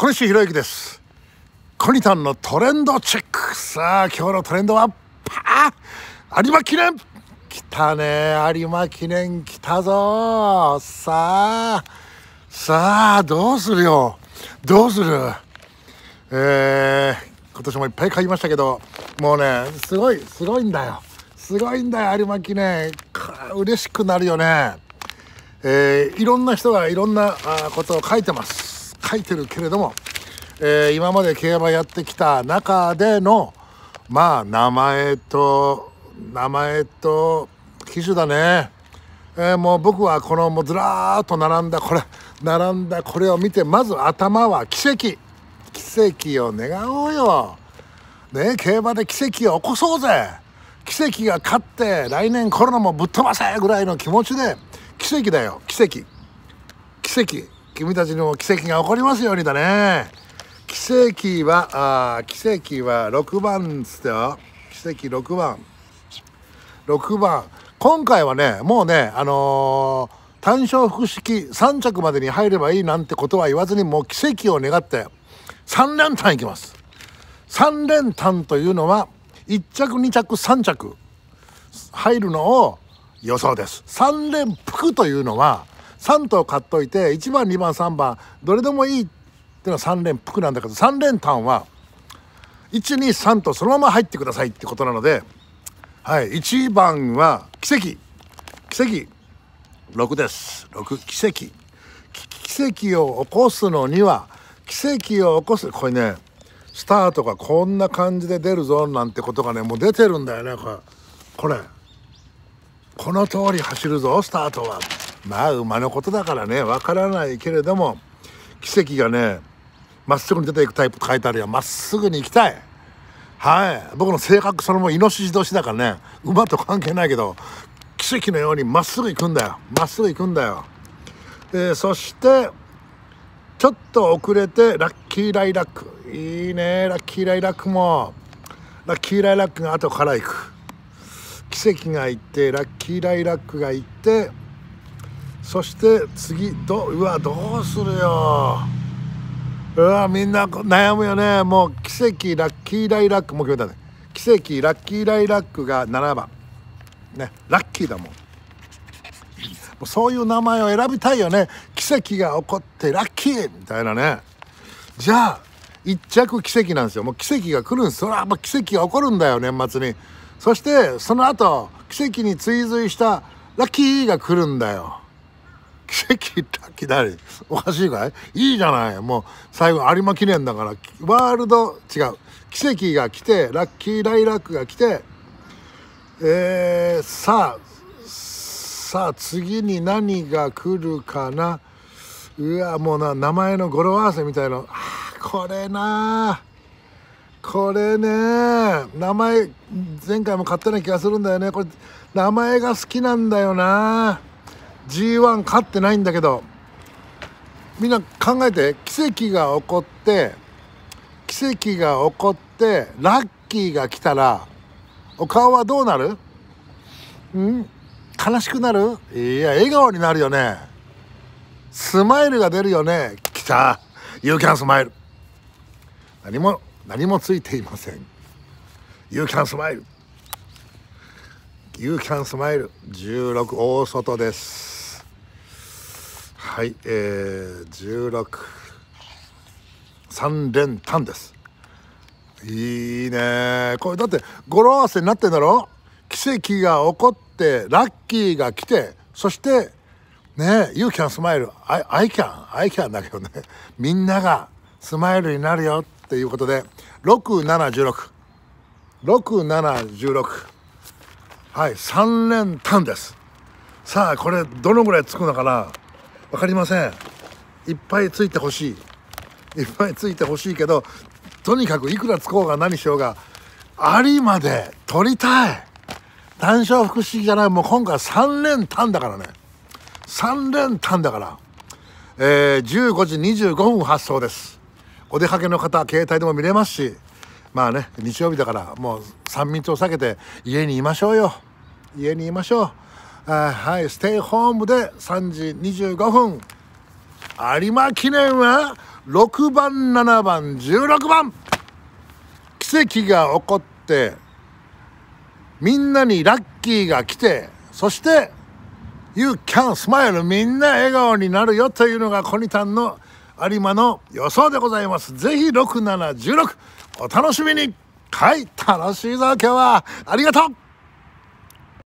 小西博之ですコニタンのトレンドチェックさあ今日のトレンドはパー有馬記念来たね有馬記念来たぞさあさあどうするよどうするえー、今年もいっぱい買いましたけどもうねすごいすごいんだよすごいんだよ有馬記念嬉しくなるよねえー、いろんな人がいろんなことを書いてます書いてるけれども、えー、今まで競馬やってきた中でのまあ名前と名前と機種だね、えー、もう僕はこのもうずらーっと並んだこれ並んだこれを見てまず頭は奇跡奇跡を願おうよ、ね、競馬で奇跡を起こそうぜ奇跡が勝って来年コロナもぶっ飛ばせぐらいの気持ちで奇跡だよ奇跡奇跡君たちにも奇跡が起こりますようにだね奇跡はあ奇跡は6番っつってよ奇跡6番6番今回はねもうねあのー単勝複式3着までに入ればいいなんてことは言わずにもう奇跡を願って3連単いきます3連単というのは1着2着3着入るのを予想です3連服というのは3頭買っといて1番2番3番どれでもいいっていうのは3連服なんだけど3連単は123とそのまま入ってくださいってことなので、はい、1番は奇跡奇跡6です6奇跡奇跡を起こすのには奇跡を起こすこれねスタートがこんな感じで出るぞなんてことがねもう出てるんだよねこれこれこの通り走るぞスタートはまあ馬のことだからねわからないけれども奇跡がねまっすぐに出ていくタイプと書いてあるよまっすぐに行きたいはい僕の性格そのもイノシシ同士だからね馬と関係ないけど奇跡のようにまっすぐ行くんだよまっすぐ行くんだよでそしてちょっと遅れてラッキーライラックいいねラッキーライラックもラッキーライラックが後から行く奇跡が行ってラッキーライラックが行ってそして次どうわどうするようわみんな悩むよねもう奇跡ラッキーライラックもう決めたね奇跡ラッキーライラックが7番ねラッキーだもんもうそういう名前を選びたいよね奇跡が起こってラッキーみたいなねじゃあ一着奇跡なんですよもう奇跡が来るんですそれはもう奇跡が起こるんだよ年末にそしてその後奇跡に追随したラッキーが来るんだよ跡だキダり。おかしいかいいいじゃない。もう最後有馬記念だから、ワールド違う。奇跡が来て、ラッキーライラックが来て、えー、さあ、さあ次に何が来るかな。うわ、もうな、名前の語呂合わせみたいな。これなこれね名前前回も買っな気がするんだよねこれ名前が好きなんだよな G1 勝ってないんだけどみんな考えて奇跡が起こって奇跡が起こってラッキーが来たらお顔はどうなるん悲しくなるいや笑顔になるよねスマイルが出るよね来た You can smile 何も何もついていません You can smile You can smile 16大外ですはいえー、163連単ですいいねこれだって語呂合わせになってんだろ奇跡が起こってラッキーが来てそしてね You can smile I, I can I can だけどねみんながスマイルになるよっていうことで6716 6716はい3連単ですさあこれどのぐらいつくのかなわかりませんいっぱいついてほしいいっぱいついてほしいけどとにかくいくらつこうが何しようがありまで取りたい単勝福祉じゃないもう今回3連単だからね3連単だから、えー、15時25分発送ですお出かけの方携帯でも見れますしまあね日曜日だからもう3密を避けて家にいましょうよ家にいましょうあはい、ステイホームで3時25分。有馬記念は6番、7番、16番。奇跡が起こって、みんなにラッキーが来て、そして、You can smile! みんな笑顔になるよというのがコニタンの有馬の予想でございます。ぜひ6716お楽しみにはい楽しいぞ今日はありがとう